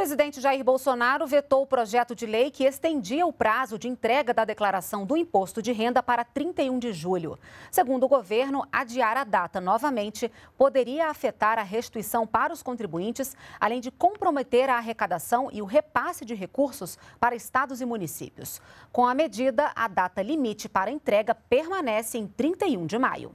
presidente Jair Bolsonaro vetou o projeto de lei que estendia o prazo de entrega da declaração do imposto de renda para 31 de julho. Segundo o governo, adiar a data novamente poderia afetar a restituição para os contribuintes, além de comprometer a arrecadação e o repasse de recursos para estados e municípios. Com a medida, a data limite para entrega permanece em 31 de maio.